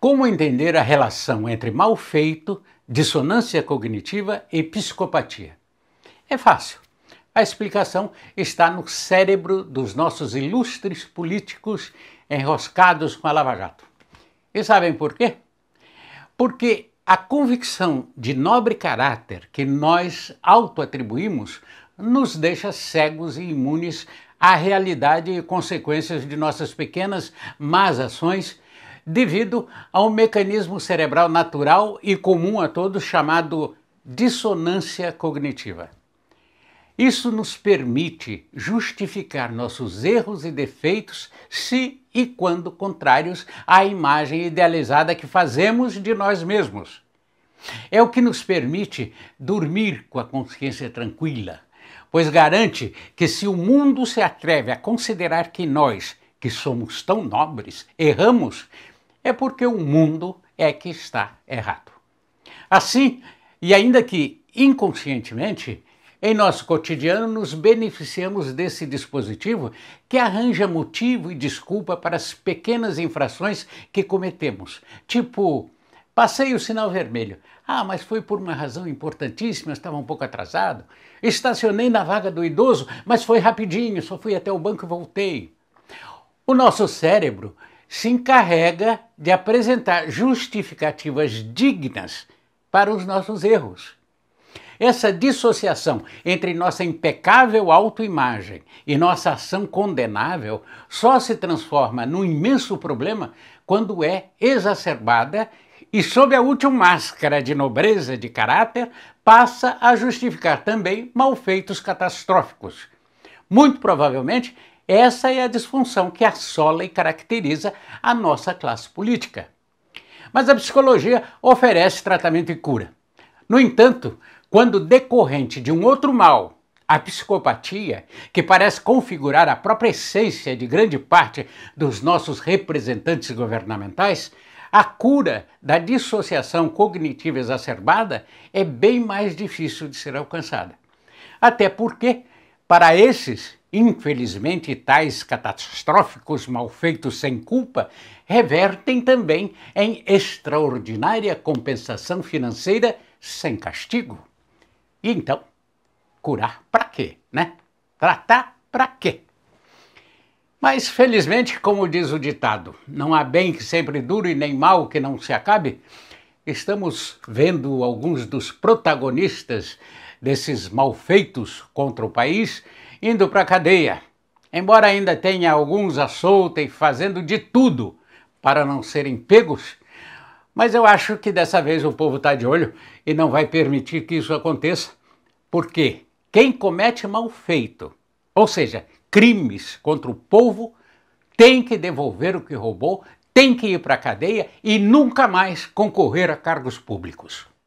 Como entender a relação entre mal feito, dissonância cognitiva e psicopatia? É fácil. A explicação está no cérebro dos nossos ilustres políticos enroscados com a Lava Jato. E sabem por quê? Porque a convicção de nobre caráter que nós autoatribuímos nos deixa cegos e imunes à realidade e consequências de nossas pequenas más ações devido a um mecanismo cerebral natural e comum a todos chamado dissonância cognitiva. Isso nos permite justificar nossos erros e defeitos se e quando contrários à imagem idealizada que fazemos de nós mesmos. É o que nos permite dormir com a consciência tranquila, pois garante que se o mundo se atreve a considerar que nós, que somos tão nobres, erramos, é porque o mundo é que está errado. Assim, e ainda que inconscientemente, em nosso cotidiano nos beneficiamos desse dispositivo que arranja motivo e desculpa para as pequenas infrações que cometemos, tipo Passei o sinal vermelho. Ah, mas foi por uma razão importantíssima, estava um pouco atrasado. Estacionei na vaga do idoso, mas foi rapidinho, só fui até o banco e voltei. O nosso cérebro se encarrega de apresentar justificativas dignas para os nossos erros. Essa dissociação entre nossa impecável autoimagem e nossa ação condenável só se transforma num imenso problema quando é exacerbada e, sob a última máscara de nobreza de caráter, passa a justificar também malfeitos catastróficos. Muito provavelmente essa é a disfunção que assola e caracteriza a nossa classe política. Mas a psicologia oferece tratamento e cura. No entanto, quando decorrente de um outro mal, a psicopatia, que parece configurar a própria essência de grande parte dos nossos representantes governamentais, a cura da dissociação cognitiva exacerbada é bem mais difícil de ser alcançada. Até porque, para esses, Infelizmente, tais catastróficos malfeitos sem culpa revertem também em extraordinária compensação financeira sem castigo. E então, curar para quê, né? Tratar para quê? Mas felizmente, como diz o ditado, não há bem que sempre dure nem mal que não se acabe. Estamos vendo alguns dos protagonistas desses malfeitos contra o país, indo para a cadeia. Embora ainda tenha alguns à solta e fazendo de tudo para não serem pegos, mas eu acho que dessa vez o povo está de olho e não vai permitir que isso aconteça, porque quem comete mal feito, ou seja, crimes contra o povo, tem que devolver o que roubou, tem que ir para a cadeia e nunca mais concorrer a cargos públicos.